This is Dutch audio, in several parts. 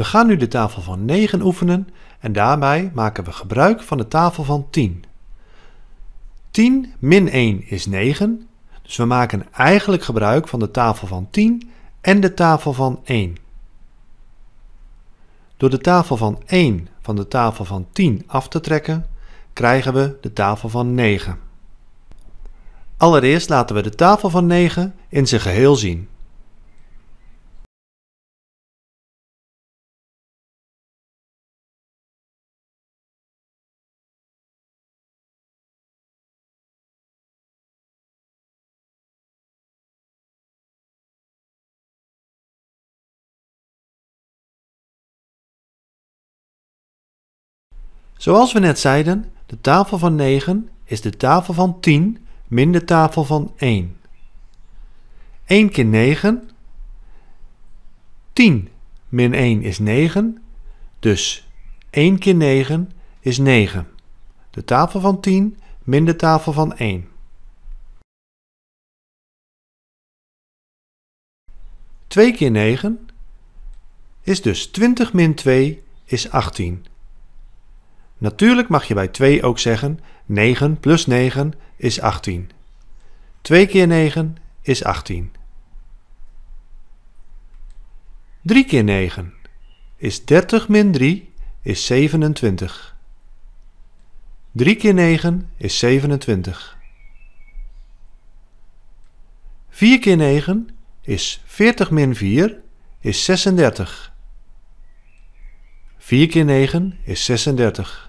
We gaan nu de tafel van 9 oefenen en daarbij maken we gebruik van de tafel van 10. 10 min 1 is 9, dus we maken eigenlijk gebruik van de tafel van 10 en de tafel van 1. Door de tafel van 1 van de tafel van 10 af te trekken, krijgen we de tafel van 9. Allereerst laten we de tafel van 9 in zijn geheel zien. Zoals we net zeiden, de tafel van 9 is de tafel van 10 min de tafel van 1. 1 keer 9, 10 min 1 is 9, dus 1 keer 9 is 9. De tafel van 10 min de tafel van 1. 2 keer 9 is dus 20 min 2 is 18. Natuurlijk mag je bij 2 ook zeggen 9 plus 9 is 18. 2 keer 9 is 18. 3 keer 9 is 30 min 3 is 27. 3 keer 9 is 27. 4 keer 9 is 40 min 4 is 36. 4 keer 9 is 36.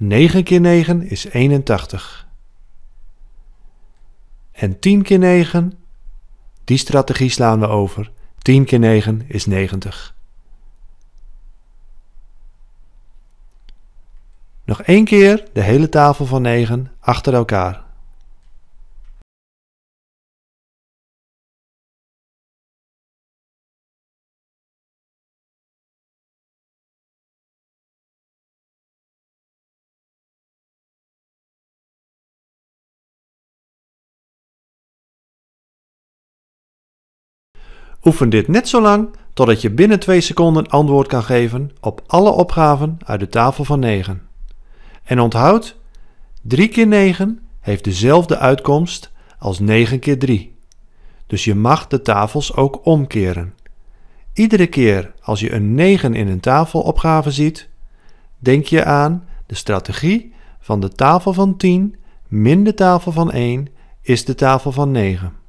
9 keer 9 is 81. En 10 keer 9, die strategie slaan we over. 10 keer 9 is 90. Nog één keer de hele tafel van 9 achter elkaar. Oefen dit net zo lang totdat je binnen 2 seconden antwoord kan geven op alle opgaven uit de tafel van 9. En onthoud, 3 keer 9 heeft dezelfde uitkomst als 9 keer 3. Dus je mag de tafels ook omkeren. Iedere keer als je een 9 in een tafelopgave ziet, denk je aan de strategie van de tafel van 10 min de tafel van 1 is de tafel van 9.